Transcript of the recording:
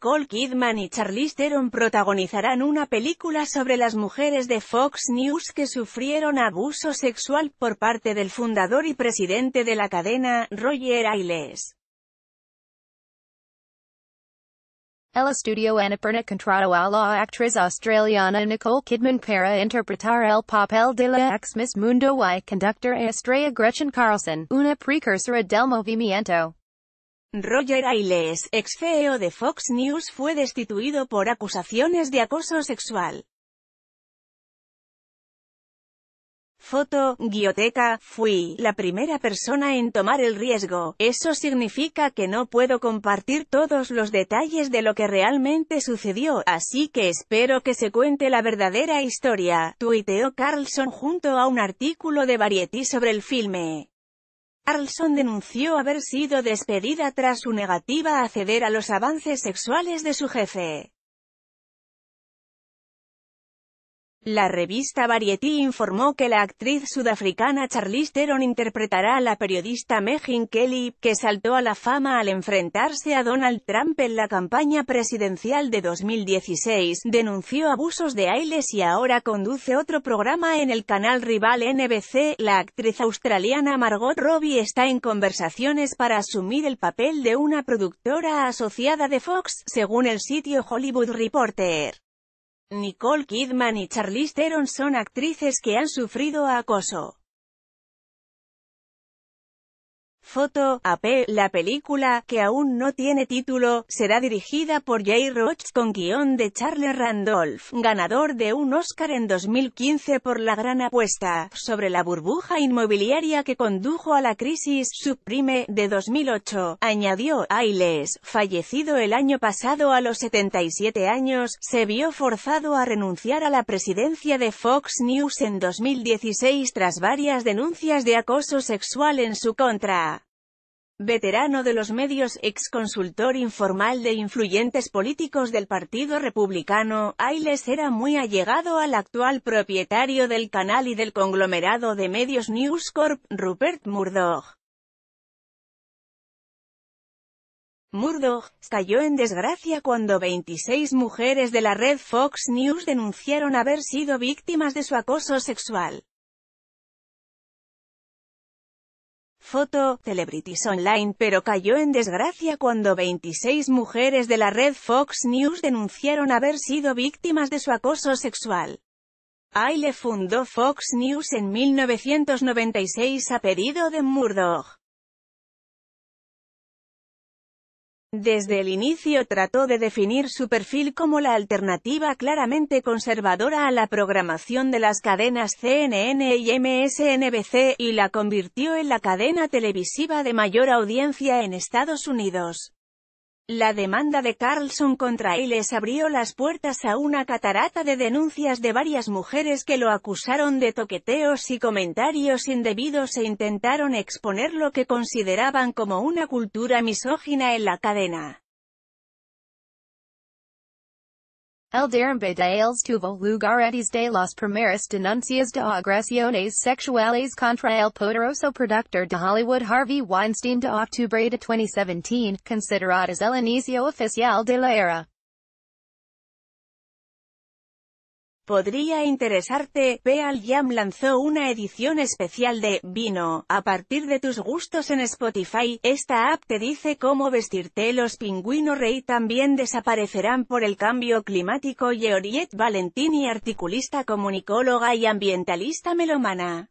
Nicole Kidman y Charlize Theron protagonizarán una película sobre las mujeres de Fox News que sufrieron abuso sexual por parte del fundador y presidente de la cadena, Roger Ailes. El estudio Annapurna contrató a la actriz australiana Nicole Kidman para interpretar el papel de la ex Miss Mundo y conductor Estrella Gretchen Carlson, una precursora del movimiento. Roger Ailes, ex CEO de Fox News fue destituido por acusaciones de acoso sexual. Foto, guioteca, fui la primera persona en tomar el riesgo, eso significa que no puedo compartir todos los detalles de lo que realmente sucedió, así que espero que se cuente la verdadera historia, tuiteó Carlson junto a un artículo de Variety sobre el filme. Carlson denunció haber sido despedida tras su negativa a ceder a los avances sexuales de su jefe. La revista Variety informó que la actriz sudafricana Charlize Theron interpretará a la periodista Megyn Kelly, que saltó a la fama al enfrentarse a Donald Trump en la campaña presidencial de 2016, denunció abusos de Ailes y ahora conduce otro programa en el canal rival NBC. La actriz australiana Margot Robbie está en conversaciones para asumir el papel de una productora asociada de Fox, según el sitio Hollywood Reporter. Nicole Kidman y Charlize Theron son actrices que han sufrido acoso. Foto, AP, la película, que aún no tiene título, será dirigida por Jay Roach con guión de Charles Randolph, ganador de un Oscar en 2015 por La gran apuesta, sobre la burbuja inmobiliaria que condujo a la crisis subprime de 2008, añadió Ailes, fallecido el año pasado a los 77 años, se vio forzado a renunciar a la presidencia de Fox News en 2016 tras varias denuncias de acoso sexual en su contra. Veterano de los medios, ex consultor informal de influyentes políticos del Partido Republicano, Ailes era muy allegado al actual propietario del canal y del conglomerado de medios News Corp, Rupert Murdoch. Murdoch cayó en desgracia cuando 26 mujeres de la red Fox News denunciaron haber sido víctimas de su acoso sexual. Foto, Celebrities Online, pero cayó en desgracia cuando 26 mujeres de la red Fox News denunciaron haber sido víctimas de su acoso sexual. Aile fundó Fox News en 1996 a pedido de Murdoch. Desde el inicio trató de definir su perfil como la alternativa claramente conservadora a la programación de las cadenas CNN y MSNBC, y la convirtió en la cadena televisiva de mayor audiencia en Estados Unidos. La demanda de Carlson contra él les abrió las puertas a una catarata de denuncias de varias mujeres que lo acusaron de toqueteos y comentarios indebidos e intentaron exponer lo que consideraban como una cultura misógina en la cadena. El derrambe de els tuvo lugaretes de las primeras denuncias de agresiones sexuales contra el poderoso productor de Hollywood Harvey Weinstein de octubre de 2017, consideradas el inicio oficial de la era. Podría interesarte, Peal Jam lanzó una edición especial de Vino, a partir de tus gustos en Spotify, esta app te dice cómo vestirte los pingüinos rey también desaparecerán por el cambio climático Georgette Valentini articulista comunicóloga y ambientalista melomana.